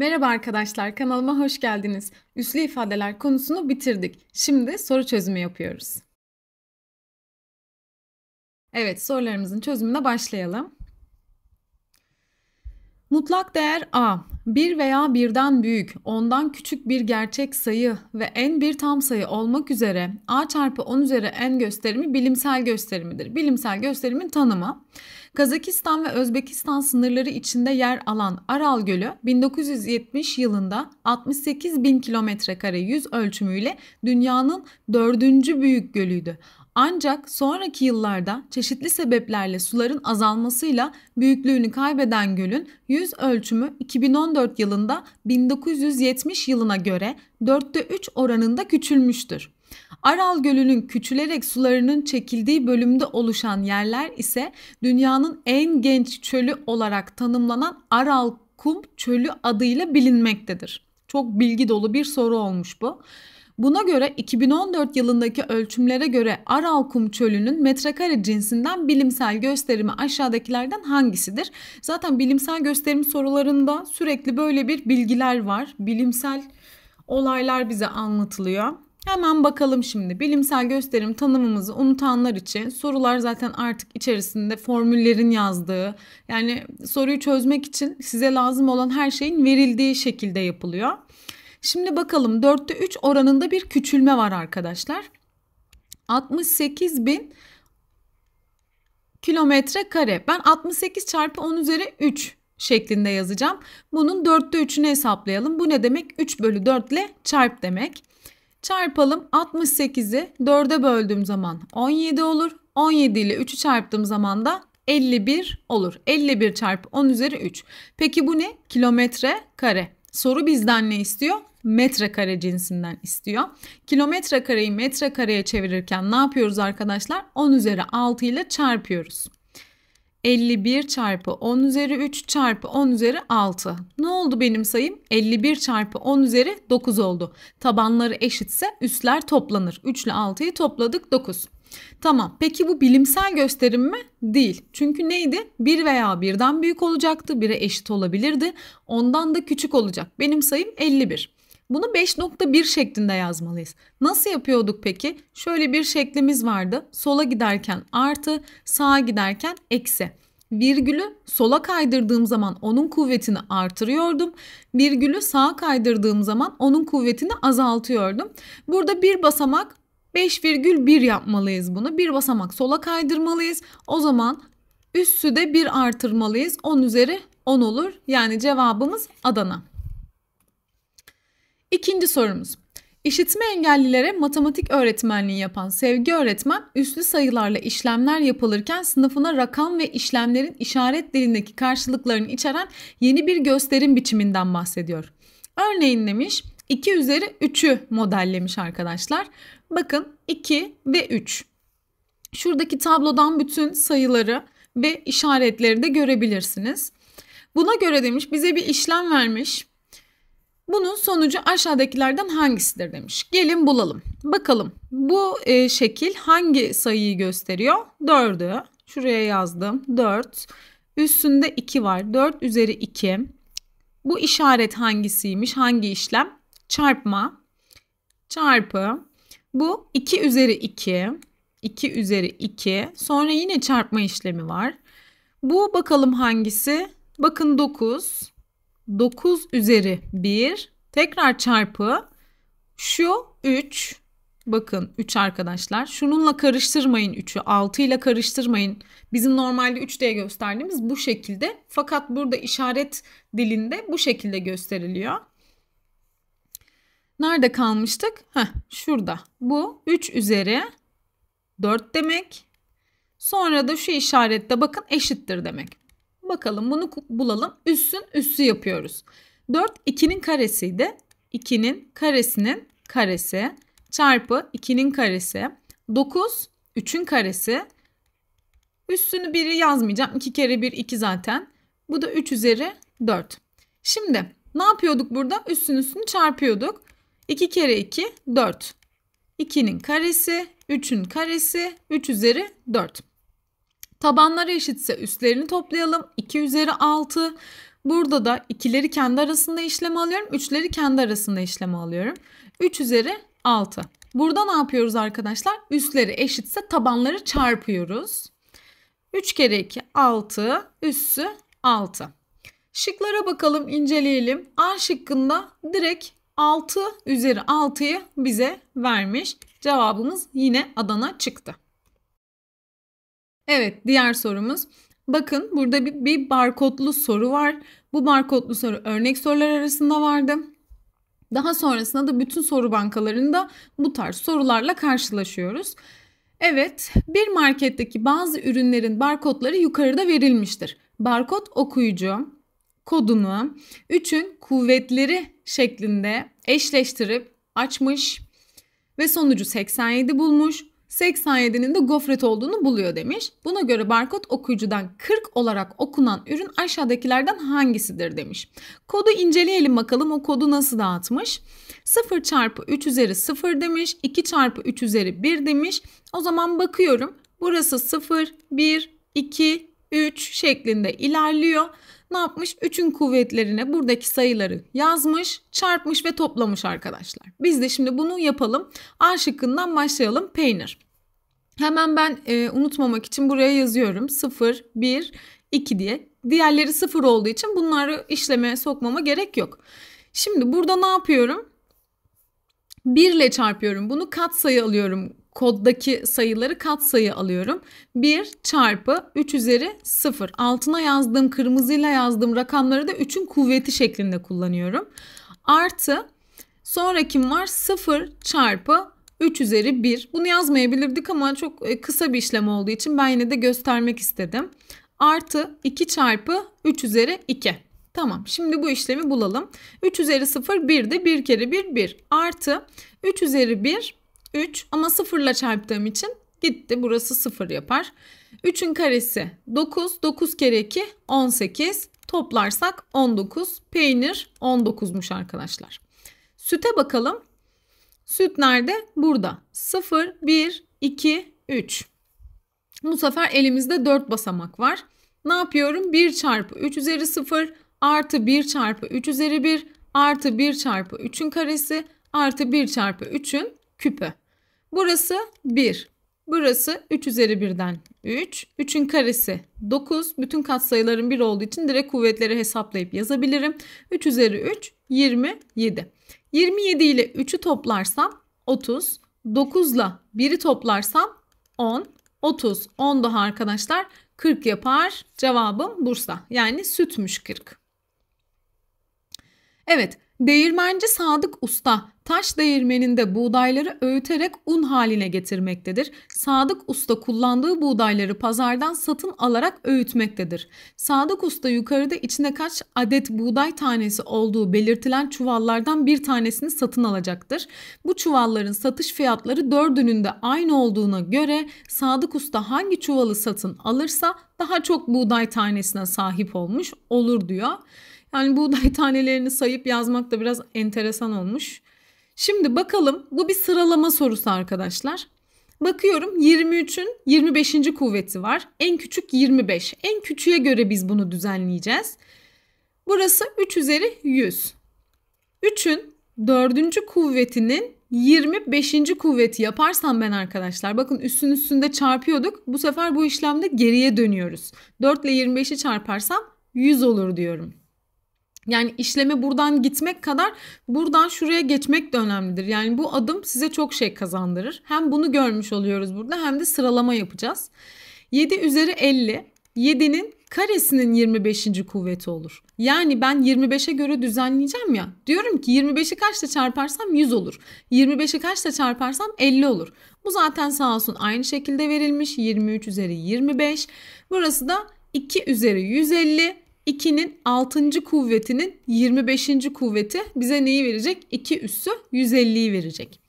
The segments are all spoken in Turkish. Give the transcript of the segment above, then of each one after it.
Merhaba arkadaşlar, kanalıma hoş geldiniz. Üslü ifadeler konusunu bitirdik. Şimdi soru çözümü yapıyoruz. Evet, sorularımızın çözümüne başlayalım. Mutlak değer A, bir veya birden büyük, ondan küçük bir gerçek sayı ve en bir tam sayı olmak üzere A çarpı 10 üzeri n gösterimi bilimsel gösterimidir. Bilimsel gösterimin tanımı. Kazakistan ve Özbekistan sınırları içinde yer alan Aral Gölü 1970 yılında 68 bin kilometre kare yüz ölçümüyle dünyanın dördüncü büyük gölüydü. Ancak sonraki yıllarda çeşitli sebeplerle suların azalmasıyla büyüklüğünü kaybeden gölün yüz ölçümü 2014 yılında 1970 yılına göre 4'te 3 oranında küçülmüştür. Aral Gölü'nün küçülerek sularının çekildiği bölümde oluşan yerler ise dünyanın en genç çölü olarak tanımlanan Aral Kum Çölü adıyla bilinmektedir. Çok bilgi dolu bir soru olmuş bu. Buna göre 2014 yılındaki ölçümlere göre Aral Kum Çölü'nün metrekare cinsinden bilimsel gösterimi aşağıdakilerden hangisidir? Zaten bilimsel gösterim sorularında sürekli böyle bir bilgiler var. Bilimsel olaylar bize anlatılıyor. Hemen bakalım şimdi. Bilimsel gösterim tanımımızı unutanlar için sorular zaten artık içerisinde formüllerin yazdığı yani soruyu çözmek için size lazım olan her şeyin verildiği şekilde yapılıyor. Şimdi bakalım 4'te 3 oranında bir küçülme var arkadaşlar. 68 bin kilometre kare. Ben 68 çarpı 10 üzeri 3 şeklinde yazacağım. Bunun 4'te 3'ünü hesaplayalım. Bu ne demek? 3 bölü 4 ile çarp demek. Çarpalım 68'i 4'e böldüğüm zaman 17 olur. 17 ile 3'ü çarptığım zaman da 51 olur. 51 çarpı 10 üzeri 3. Peki bu ne? Kilometre kare. Soru bizden ne istiyor? Metre kare cinsinden istiyor. Kilometre kareyi metre kareye çevirirken ne yapıyoruz arkadaşlar? 10 üzeri 6 ile çarpıyoruz. 51 çarpı 10 üzeri 3 çarpı 10 üzeri 6. Ne oldu benim sayım? 51 çarpı 10 üzeri 9 oldu. Tabanları eşitse üstler toplanır. 3 ile 6'yı topladık 9. Tamam peki bu bilimsel gösterim mi? Değil. Çünkü neydi? 1 veya 1'den büyük olacaktı. 1'e eşit olabilirdi. Ondan da küçük olacak. Benim sayım 51. Bunu 5.1 şeklinde yazmalıyız. Nasıl yapıyorduk peki? Şöyle bir şeklimiz vardı. Sola giderken artı, sağa giderken eksi. Virgülü sola kaydırdığım zaman onun kuvvetini artırıyordum. Virgülü sağa kaydırdığım zaman onun kuvvetini azaltıyordum. Burada bir basamak 5,1 yapmalıyız bunu. Bir basamak sola kaydırmalıyız. O zaman üssü de 1 artırmalıyız. 10 üzeri 10 olur. Yani cevabımız Adana. İkinci sorumuz. İşitme engellilere matematik öğretmenliği yapan Sevgi öğretmen üslü sayılarla işlemler yapılırken sınıfına rakam ve işlemlerin işaret dilindeki karşılıklarını içeren yeni bir gösterim biçiminden bahsediyor. Örneğin demiş 2 üzeri 3'ü modellemiş arkadaşlar. Bakın 2 ve 3. Şuradaki tablodan bütün sayıları ve işaretleri de görebilirsiniz. Buna göre demiş bize bir işlem vermiş. Bunun sonucu aşağıdakilerden hangisidir demiş. Gelin bulalım. Bakalım bu e, şekil hangi sayıyı gösteriyor? 4'ü. Şuraya yazdım. 4. Üstünde 2 var. 4 üzeri 2. Bu işaret hangisiymiş? Hangi işlem? Çarpma. Çarpı. Bu 2 üzeri 2. 2 üzeri 2. Sonra yine çarpma işlemi var. Bu bakalım hangisi? Bakın 9. 9 üzeri 1 tekrar çarpı şu 3 bakın 3 arkadaşlar şununla karıştırmayın 3'ü 6 ile karıştırmayın. Bizim normalde 3 diye gösterdiğimiz bu şekilde fakat burada işaret dilinde bu şekilde gösteriliyor. Nerede kalmıştık? Heh, şurada. Bu 3 üzeri 4 demek. Sonra da şu işarette bakın eşittir demek. Bakalım bunu bulalım. Üssün üssü yapıyoruz. 4 2'nin karesiydi. 2'nin karesinin karesi çarpı 2'nin karesi. 9 3'ün karesi. Üstünü 1'i yazmayacağım. 2 kere 1 2 zaten. Bu da 3 üzeri 4. Şimdi ne yapıyorduk burada? Üstün üstünü çarpıyorduk. 2 kere 2 4. 2'nin karesi, 3'ün karesi, 3 üzeri 4. Tabanları eşitse üstlerini toplayalım. 2 üzeri 6. Burada da ikileri kendi arasında işlem alıyorum. Üçleri kendi arasında işlem alıyorum. 3 üzeri 6. Burada ne yapıyoruz arkadaşlar? Üstleri eşitse tabanları çarpıyoruz. 3 kere 2 6 üssü 6. Şıklara bakalım inceleyelim. A şıkkında direkt 6 üzeri 6'yı bize vermiş. Cevabımız yine Adana çıktı. Evet diğer sorumuz. Bakın burada bir, bir barkodlu soru var. Bu barkodlu soru örnek sorular arasında vardı. Daha sonrasında da bütün soru bankalarında bu tarz sorularla karşılaşıyoruz. Evet, bir marketteki bazı ürünlerin barkodları yukarıda verilmiştir. Barkod okuyucu kodunu üçün kuvvetleri şeklinde eşleştirip açmış ve sonucu 87 bulmuş. 87'nin de gofret olduğunu buluyor demiş. Buna göre barkod okuyucudan 40 olarak okunan ürün aşağıdakilerden hangisidir demiş. Kodu inceleyelim bakalım o kodu nasıl dağıtmış. 0 çarpı 3 üzeri 0 demiş. 2 çarpı 3 üzeri 1 demiş. O zaman bakıyorum. Burası 0, 1, 2, 3 şeklinde ilerliyor ne yapmış? 3'ün kuvvetlerine buradaki sayıları yazmış, çarpmış ve toplamış arkadaşlar. Biz de şimdi bunu yapalım. A şıkkından başlayalım. Peynir. Hemen ben e, unutmamak için buraya yazıyorum. 0, 1, 2 diye. Diğerleri 0 olduğu için bunları işleme sokmama gerek yok. Şimdi burada ne yapıyorum? 1 ile çarpıyorum. Bunu kat sayı alıyorum koddaki sayıları katsayı alıyorum. 1 çarpı 3 üzeri 0. Altına yazdığım kırmızıyla yazdığım rakamları da 3'ün kuvveti şeklinde kullanıyorum. Artı sonra kim var 0 çarpı 3 üzeri 1. Bunu yazmayabilirdik ama çok e, kısa bir işlem olduğu için ben yine de göstermek istedim. Artı 2 çarpı 3 üzeri 2. Tamam şimdi bu işlemi bulalım. 3 üzeri 0 1 de 1 kere 1 1 artı 3 üzeri 1 3 ama sıfırla çarptığım için gitti. Burası sıfır yapar. 3'ün karesi 9. 9 kere 2 18. Toplarsak 19. Peynir 19'muş arkadaşlar. Süte bakalım. Süt nerede? Burada. 0, 1, 2, 3. Bu sefer elimizde 4 basamak var. Ne yapıyorum? 1 çarpı 3 üzeri 0 artı 1 çarpı 3 üzeri 1 artı 1 çarpı 3'ün karesi artı 1 çarpı 3'ün küpü. Burası 1. Burası 3 üzeri 1'den 3. 3'ün karesi 9. Bütün katsayıların 1 olduğu için direkt kuvvetleri hesaplayıp yazabilirim. 3 üzeri 3 27. 27 ile 3'ü toplarsam 30. 9 ile 1'i toplarsam 10. 30. 10 daha arkadaşlar 40 yapar. Cevabım Bursa. Yani sütmüş 40. Evet. Değirmenci Sadık Usta taş değirmeninde buğdayları öğüterek un haline getirmektedir. Sadık Usta kullandığı buğdayları pazardan satın alarak öğütmektedir. Sadık Usta yukarıda içine kaç adet buğday tanesi olduğu belirtilen çuvallardan bir tanesini satın alacaktır. Bu çuvalların satış fiyatları dördünün de aynı olduğuna göre Sadık Usta hangi çuvalı satın alırsa daha çok buğday tanesine sahip olmuş olur diyor. Yani buğday tanelerini sayıp yazmak da biraz enteresan olmuş. Şimdi bakalım bu bir sıralama sorusu arkadaşlar. Bakıyorum 23'ün 25. kuvveti var. En küçük 25. En küçüğe göre biz bunu düzenleyeceğiz. Burası 3 üzeri 100. 3'ün 4. kuvvetinin 25. kuvveti yaparsam ben arkadaşlar bakın üstün üstünde çarpıyorduk. Bu sefer bu işlemde geriye dönüyoruz. 4 ile 25'i çarparsam 100 olur diyorum. Yani işleme buradan gitmek kadar buradan şuraya geçmek de önemlidir. Yani bu adım size çok şey kazandırır. Hem bunu görmüş oluyoruz burada hem de sıralama yapacağız. 7 üzeri 50 7'nin karesinin 25. kuvveti olur. Yani ben 25'e göre düzenleyeceğim ya. Diyorum ki 25'i kaçla çarparsam 100 olur. 25'i kaçla çarparsam 50 olur. Bu zaten sağ olsun aynı şekilde verilmiş. 23 üzeri 25. Burası da 2 üzeri 150 2'nin 6. kuvvetinin 25. kuvveti bize neyi verecek? 2 üssü 150'yi verecek.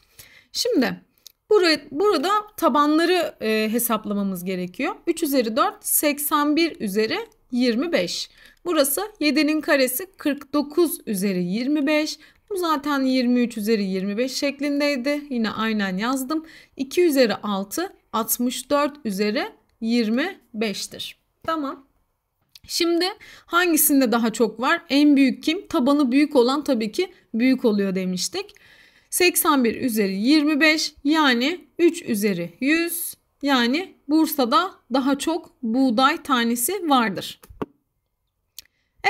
Şimdi buraya, burada tabanları e, hesaplamamız gerekiyor. 3 üzeri 4 81 üzeri 25. Burası 7'nin karesi 49 üzeri 25. Bu zaten 23 üzeri 25 şeklindeydi. Yine aynen yazdım. 2 üzeri 6 64 üzeri 25'tir. Tamam. Şimdi hangisinde daha çok var? En büyük kim? Tabanı büyük olan tabii ki büyük oluyor demiştik. 81 üzeri 25 yani 3 üzeri 100 yani Bursa'da daha çok buğday tanesi vardır.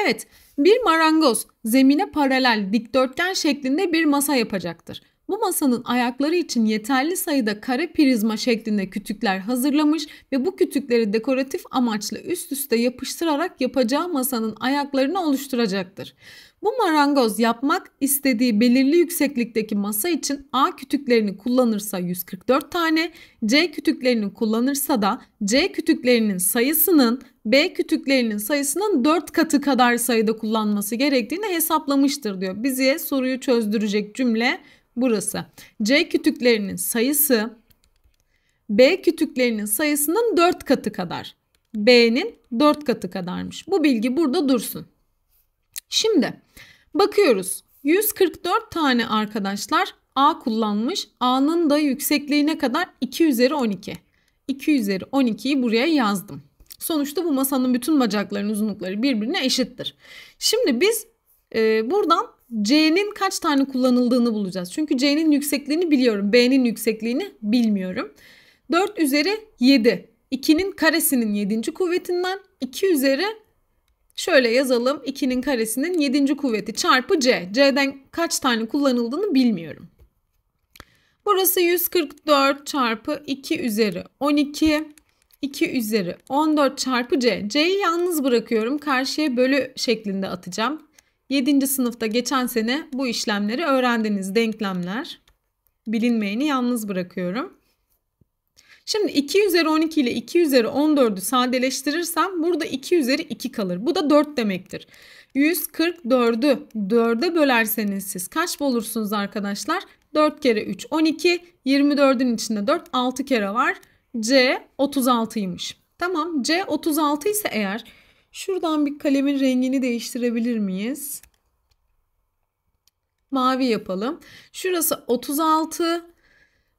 Evet, bir marangoz zemine paralel dikdörtgen şeklinde bir masa yapacaktır. Bu masanın ayakları için yeterli sayıda kare prizma şeklinde kütükler hazırlamış ve bu kütükleri dekoratif amaçla üst üste yapıştırarak yapacağı masanın ayaklarını oluşturacaktır. Bu marangoz yapmak istediği belirli yükseklikteki masa için A kütüklerini kullanırsa 144 tane, C kütüklerini kullanırsa da C kütüklerinin sayısının B kütüklerinin sayısının 4 katı kadar sayıda kullanması gerektiğini hesaplamıştır diyor. Bize soruyu çözdürecek cümle burası. C kütüklerinin sayısı B kütüklerinin sayısının 4 katı kadar. B'nin 4 katı kadarmış. Bu bilgi burada dursun. Şimdi bakıyoruz. 144 tane arkadaşlar A kullanmış. A'nın da yüksekliğine kadar 2 üzeri 12. 2 üzeri 12'yi buraya yazdım. Sonuçta bu masanın bütün bacaklarının uzunlukları birbirine eşittir. Şimdi biz e, buradan C'nin kaç tane kullanıldığını bulacağız. Çünkü C'nin yüksekliğini biliyorum. B'nin yüksekliğini bilmiyorum. 4 üzeri 7. 2'nin karesinin 7. kuvvetinden 2 üzeri şöyle yazalım. 2'nin karesinin 7. kuvveti çarpı C. C'den kaç tane kullanıldığını bilmiyorum. Burası 144 çarpı 2 üzeri 12. 2 üzeri 14 çarpı C. C'yi yalnız bırakıyorum. Karşıya bölü şeklinde atacağım. 7. sınıfta geçen sene bu işlemleri öğrendiniz. Denklemler. Bilinmeyeni yalnız bırakıyorum. Şimdi 2 üzeri 12 ile 2 üzeri 14'ü sadeleştirirsem burada 2 üzeri 2 kalır. Bu da 4 demektir. 144'ü 4'e bölerseniz siz kaç bulursunuz arkadaşlar? 4 kere 3 12, 24'ün içinde 4 6 kere var. C 36'ymış. Tamam C 36 ise eğer Şuradan bir kalemin rengini değiştirebilir miyiz? Mavi yapalım. Şurası 36.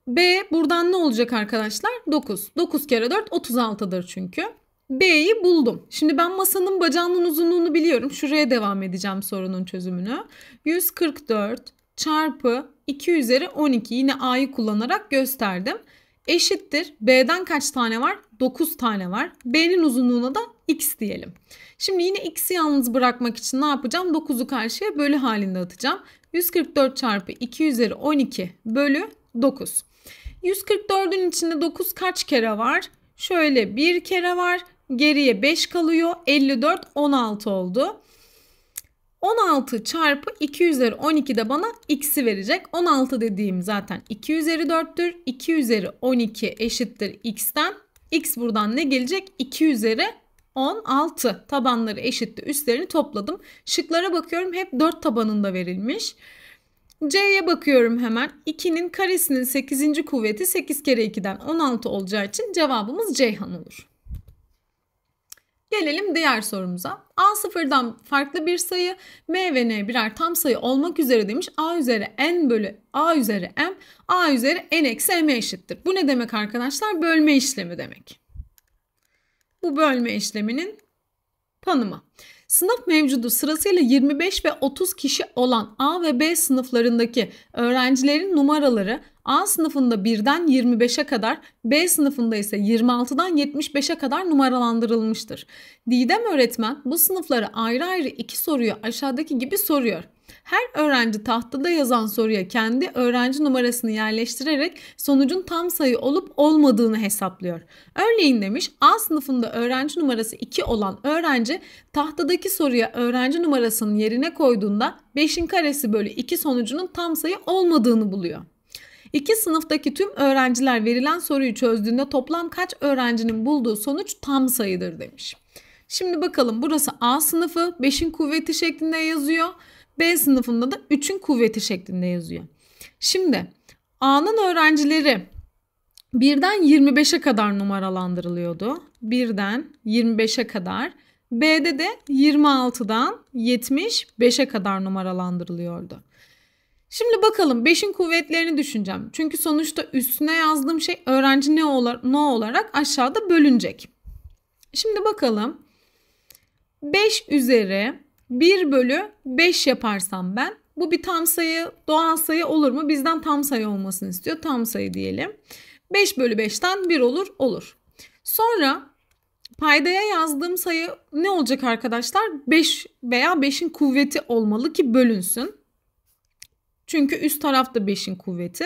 B buradan ne olacak arkadaşlar? 9. 9 kere 4 36'dır çünkü. B'yi buldum. Şimdi ben masanın bacağının uzunluğunu biliyorum. Şuraya devam edeceğim sorunun çözümünü. 144 çarpı 2 üzeri 12 yine A'yı kullanarak gösterdim. Eşittir. B'den kaç tane var? 9 tane var. B'nin uzunluğuna da x diyelim. Şimdi yine x'i yalnız bırakmak için ne yapacağım? 9'u karşıya bölü halinde atacağım. 144 çarpı 2 üzeri 12 bölü 9. 144'ün içinde 9 kaç kere var? Şöyle bir kere var. Geriye 5 kalıyor. 54 16 oldu. 16 çarpı 2 üzeri 12 de bana x'i verecek. 16 dediğim zaten 2 üzeri 4'tür. 2 üzeri 12 eşittir x'ten. x buradan ne gelecek? 2 üzeri 16 tabanları eşitti üstlerini topladım. Şıklara bakıyorum hep 4 tabanında verilmiş. C'ye bakıyorum hemen. 2'nin karesinin 8. kuvveti 8 kere 2'den 16 olacağı için cevabımız Ceyhan olur. Gelelim diğer sorumuza. A sıfırdan farklı bir sayı, M ve N birer tam sayı olmak üzere demiş. A üzeri N bölü A üzeri M, A üzeri N eksi M eşittir. Bu ne demek arkadaşlar? Bölme işlemi demek bu bölme işleminin tanımı. Sınıf mevcudu sırasıyla 25 ve 30 kişi olan A ve B sınıflarındaki öğrencilerin numaraları A sınıfında 1'den 25'e kadar, B sınıfında ise 26'dan 75'e kadar numaralandırılmıştır. Didem öğretmen bu sınıflara ayrı ayrı iki soruyu aşağıdaki gibi soruyor. Her öğrenci tahtada yazan soruya kendi öğrenci numarasını yerleştirerek sonucun tam sayı olup olmadığını hesaplıyor. Örneğin demiş A sınıfında öğrenci numarası 2 olan öğrenci tahtadaki soruya öğrenci numarasının yerine koyduğunda 5'in karesi bölü 2 sonucunun tam sayı olmadığını buluyor. İki sınıftaki tüm öğrenciler verilen soruyu çözdüğünde toplam kaç öğrencinin bulduğu sonuç tam sayıdır demiş. Şimdi bakalım burası A sınıfı 5'in kuvveti şeklinde yazıyor. B sınıfında da 3'ün kuvveti şeklinde yazıyor. Şimdi A'nın öğrencileri birden 25'e kadar numaralandırılıyordu. Birden 25'e kadar. B'de de 26'dan 75'e kadar numaralandırılıyordu. Şimdi bakalım 5'in kuvvetlerini düşüneceğim. Çünkü sonuçta üstüne yazdığım şey öğrenci ne, olar, ne olarak aşağıda bölünecek. Şimdi bakalım. 5 üzeri 1 bölü 5 yaparsam ben bu bir tam sayı doğal sayı olur mu? Bizden tam sayı olmasını istiyor. Tam sayı diyelim. 5 bölü 5'ten 1 olur olur. Sonra paydaya yazdığım sayı ne olacak arkadaşlar? 5 veya 5'in kuvveti olmalı ki bölünsün. Çünkü üst tarafta 5'in kuvveti.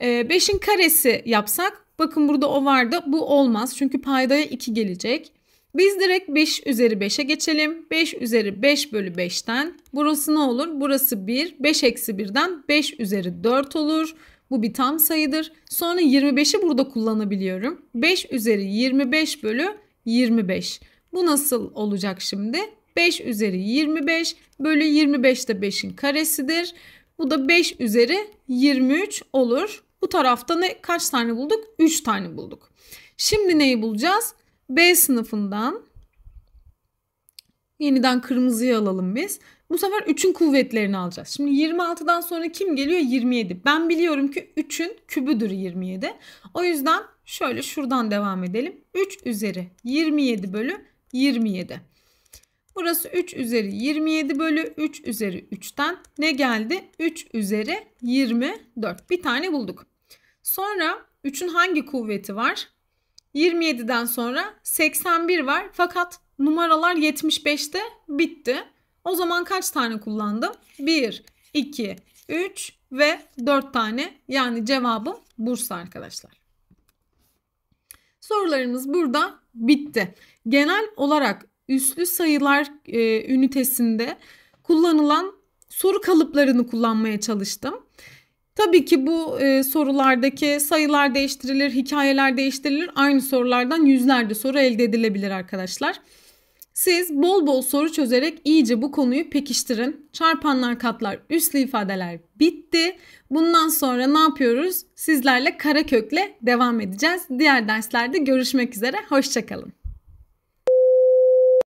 5'in ee, karesi yapsak bakın burada o vardı bu olmaz. Çünkü paydaya 2 gelecek. Biz direkt 5 üzeri 5'e geçelim. 5 üzeri 5 bölü 5'ten burası ne olur? Burası 1. 5 eksi 1'den 5 üzeri 4 olur. Bu bir tam sayıdır. Sonra 25'i burada kullanabiliyorum. 5 üzeri 25 bölü 25. Bu nasıl olacak şimdi? 5 üzeri 25 bölü 25 de 5'in karesidir. Bu da 5 üzeri 23 olur. Bu tarafta ne kaç tane bulduk? 3 tane bulduk. Şimdi neyi bulacağız? B sınıfından yeniden kırmızıyı alalım biz. Bu sefer 3'ün kuvvetlerini alacağız. Şimdi 26'dan sonra kim geliyor? 27. Ben biliyorum ki 3'ün kübüdür 27. O yüzden şöyle şuradan devam edelim. 3 üzeri 27 bölü 27. Burası 3 üzeri 27 bölü 3 üzeri 3'ten ne geldi? 3 üzeri 24. Bir tane bulduk. Sonra 3'ün hangi kuvveti var? 27'den sonra 81 var fakat numaralar 75'te bitti. O zaman kaç tane kullandım? 1, 2, 3 ve 4 tane yani cevabım Bursa arkadaşlar. Sorularımız burada bitti. Genel olarak üslü sayılar e, ünitesinde kullanılan soru kalıplarını kullanmaya çalıştım. Tabii ki bu e, sorulardaki sayılar değiştirilir, hikayeler değiştirilir. Aynı sorulardan yüzlerce soru elde edilebilir arkadaşlar. Siz bol bol soru çözerek iyice bu konuyu pekiştirin. Çarpanlar katlar üslü ifadeler bitti. Bundan sonra ne yapıyoruz? Sizlerle kara kökle devam edeceğiz. Diğer derslerde görüşmek üzere. Hoşçakalın.